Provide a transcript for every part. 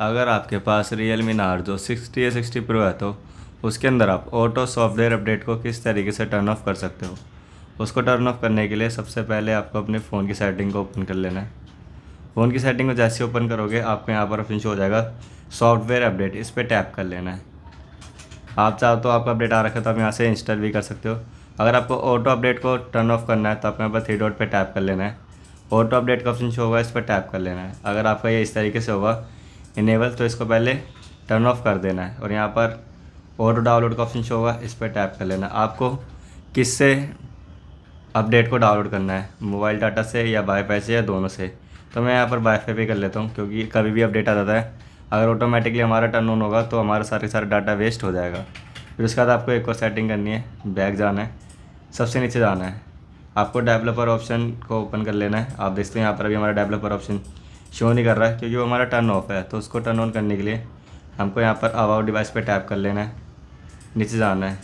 अगर आपके पास रियल मी नार्जो सिक्सटी या सिक्सटी प्रो है तो उसके अंदर आप ऑटो सॉफ्टवेयर अपडेट को किस तरीके से टर्न ऑफ कर सकते हो उसको टर्न ऑफ करने के लिए सबसे पहले आपको अपने फ़ोन की सेटिंग को ओपन कर लेना है फ़ोन की सेटिंग को जैसे ओपन करोगे आपको यहाँ पर ऑप्शन हो जाएगा सॉफ्टवेयर अपडेट इस पर टैप कर लेना है आप चाहो तो आपका अपडेट आ रखा तो आप यहाँ से इंस्टॉल भी कर सकते हो अगर आपको ऑटो अपडेट को टर्न ऑफ करना है तो आपको यहाँ पर थ्री डॉट पर टैप कर लेना है ऑटो अपडेट का ऑप्शन शो होगा इस पर टैप कर लेना है अगर आपका ये इस तरीके से होगा इनेबल तो इसको पहले टर्न ऑफ कर देना है और यहाँ पर और डाउनलोड का ऑप्शन शो होगा इस पर टैप कर लेना आपको किससे अपडेट को डाउनलोड करना है मोबाइल डाटा से या वाईफाई से या दोनों से तो मैं यहाँ पर वाईफाई भी कर लेता हूँ क्योंकि कभी भी अपडेट आ जाता है अगर ऑटोमेटिकली हमारा टर्न ऑन होगा तो हमारा सारे सारा डाटा वेस्ट हो जाएगा फिर उसके बाद आपको एक और सेटिंग करनी है बैक जाना है सबसे नीचे जाना है आपको डेवलपर ऑप्शन को ओपन कर लेना है आप देखते हैं यहाँ पर अभी हमारा डेवलपर ऑप्शन शो नहीं कर रहा है क्योंकि वो हमारा टर्न ऑफ है तो उसको टर्न ऑन करने के लिए हमको यहाँ पर अवाउट डिवाइस पर टैप कर लेना है नीचे जाना है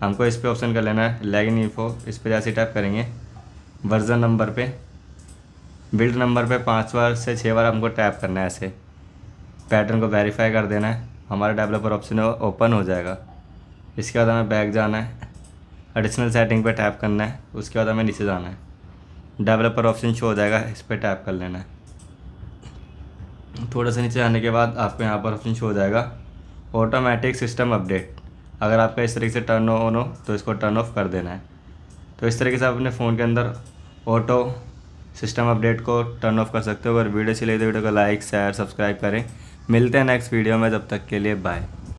हमको इस पर ऑप्शन कर लेना है लैग इन इन्फो इस पर जैसे टैप करेंगे वर्जन नंबर पे बिल्ड नंबर पे पाँच बार से छः बार हमको टैप करना है ऐसे पैटर्न को वेरीफाई कर देना है हमारा डेवलपर ऑप्शन ओपन हो जाएगा इसके बाद हमें बैक जाना है एडिशनल सेटिंग पर टैप करना है उसके बाद हमें नीचे जाना है डेवलपर ऑप्शन शो हो जाएगा इस पर टैप कर लेना है थोड़ा सा नीचे आने के बाद आपको यहाँ पर ऑप्शन शो हो जाएगा ऑटोमेटिक सिस्टम अपडेट अगर आपका इस तरीके से टर्न ऑन हो तो इसको टर्न ऑफ कर देना है तो इस तरीके से आप अपने फ़ोन के अंदर ऑटो सिस्टम अपडेट को टर्न ऑफ कर सकते हो अगर वीडियो अच्छी लगी तो वीडियो को लाइक शेयर सब्सक्राइब करें मिलते हैं नेक्स्ट वीडियो में जब तक के लिए बाय